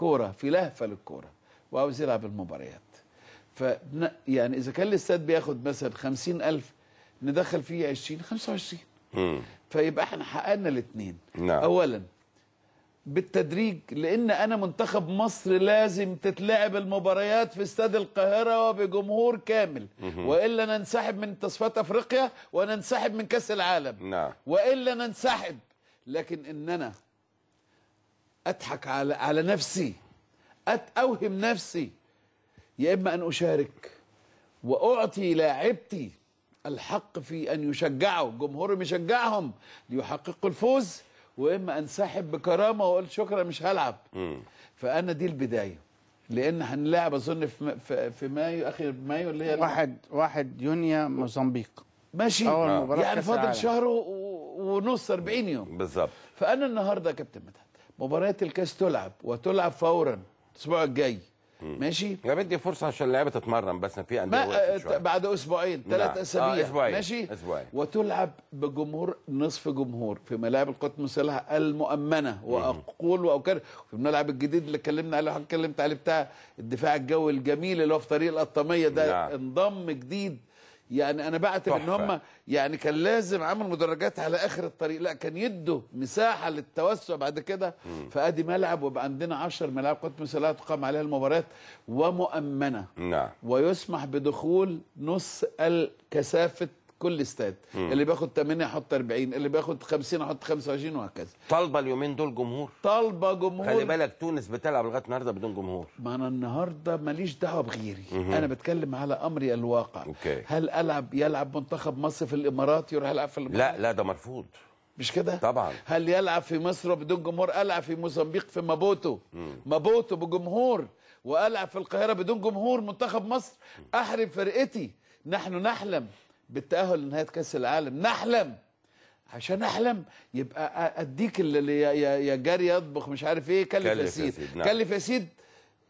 كوره في لهفه للكوره وعاوز يلعب المباريات ف يعني اذا كان الاستاد بياخد مثلا 50000 ندخل فيه 20 25 فيبقى احنا حققنا الاثنين نعم. اولا بالتدريج لان انا منتخب مصر لازم تتلعب المباريات في استاد القاهره وبجمهور كامل والا ننسحب من تصفيات افريقيا وننسحب من كاس العالم نعم. والا ننسحب لكن ان انا اضحك على على نفسي اوهم نفسي يا اما ان اشارك واعطي لاعبتي الحق في ان يشجعوا جمهورهم يشجعهم ليحققوا الفوز واما انسحب بكرامه واقول شكرا مش هلعب فانا دي البدايه لان هنلعب اظن في في مايو اخر مايو اللي هي واحد واحد يونيو موزمبيق ماشي اول آه. يعني فاضل شهر ونص 40 يوم بالظبط فانا النهارده كابتن مدحت مباراه الكاس تلعب وتلعب فورا الاسبوع الجاي ماشي يا بدي فرصه عشان اللعيبه تتمرن بس في انديه آه، بعد اسبوعين نعم. ثلاث آه، اسابيع آه أسبوعين. ماشي أسبوعين. وتلعب بجمهور نصف جمهور في ملاعب القوات المسلحه المؤمنه واقول واكرر في الملعب الجديد اللي اتكلمنا عليه اتكلمت عليه بتاع الدفاع الجوي الجميل اللي هو في طريق القطاميه ده نعم. انضم جديد يعني انا بعتب ان هم يعني كان لازم عمل مدرجات على اخر الطريق لا كان يدوا مساحه للتوسع بعد كده فادي ملعب ويبقى عندنا 10 ملاعب قد مثليه تقام عليها المباريات ومؤمنه نعم ويسمح بدخول نص الكثافه كل استاد اللي بياخد 8 احط 40 اللي بياخد 50 احط 25 وهكذا طالبه اليومين دول جمهور طالبه جمهور خلي بالك تونس بتلعب لغايه النهارده بدون جمهور ما انا النهارده ماليش دعوه بغيري مم. انا بتكلم على امري الواقع أوكي. هل العب يلعب منتخب مصر في الامارات يروح يلعب في الامارات لا لا ده مرفوض مش كده؟ طبعا هل يلعب في مصر بدون جمهور؟ ألعب في موزمبيق في مابوتو مم. مابوتو بجمهور وألعب في القاهرة بدون جمهور منتخب مصر أحرم فرقتي نحن نحلم بالتاهل لنهايه كاس العالم نحلم عشان احلم يبقى اديك اللي يا جاري يطبخ مش عارف ايه كلف يا سيد نعم. كلف يا سيد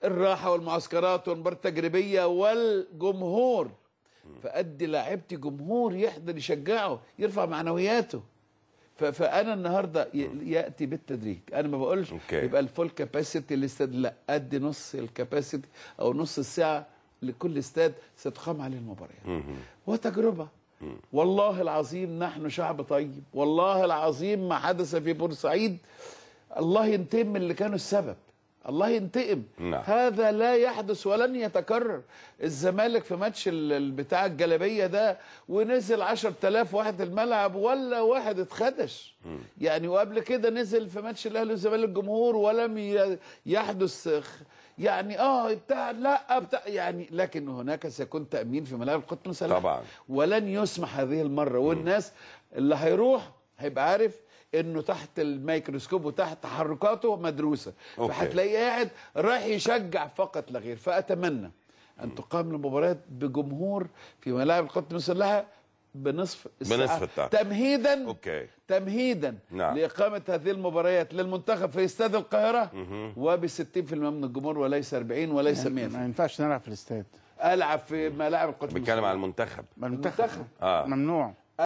الراحه والمعسكرات والمباراه التجريبيه والجمهور فادي لاعبتي جمهور يحضر يشجعه يرفع معنوياته فانا النهارده ياتي بالتدريج انا ما بقولش أوكي. يبقى الفول كاباسيتي للاستاد لا ادي نص الكاباسيتي او نص الساعه لكل استاد ستقام عليه المباريات وتجربه والله العظيم نحن شعب طيب والله العظيم ما حدث في بورسعيد الله ينتقم من اللي كانوا السبب الله ينتقم نعم. هذا لا يحدث ولن يتكرر الزمالك في ماتش بتاع الجلبيه ده ونزل 10000 واحد الملعب ولا واحد اتخدش مم. يعني وقبل كده نزل في ماتش الاهلي والزمالك الجمهور ولم يحدث يعني اه بتاع لا بتاع يعني لكن هناك سيكون تامين في ملاعب القدس المسلحه طبعا ولن يسمح هذه المره والناس اللي هيروح هيبقى عارف انه تحت الميكروسكوب وتحت تحركاته مدروسه فهتلاقيه قاعد رايح يشجع فقط لا غير فاتمنى ان تقام المباريات بجمهور في ملاعب القدس المسلحه بنصف الساعة بنصف تمهيدا أوكي. تمهيدا نعم. لإقامة هذه المباريات للمنتخب في استاد القاهرة وب 60% من الجمهور وليس 40 وليس 100 يعني ما ينفعش نلعب في الاستاد ألعب في ملاعب القدس بنتكلم على المنتخب المنتخب, المنتخب. آه. ممنوع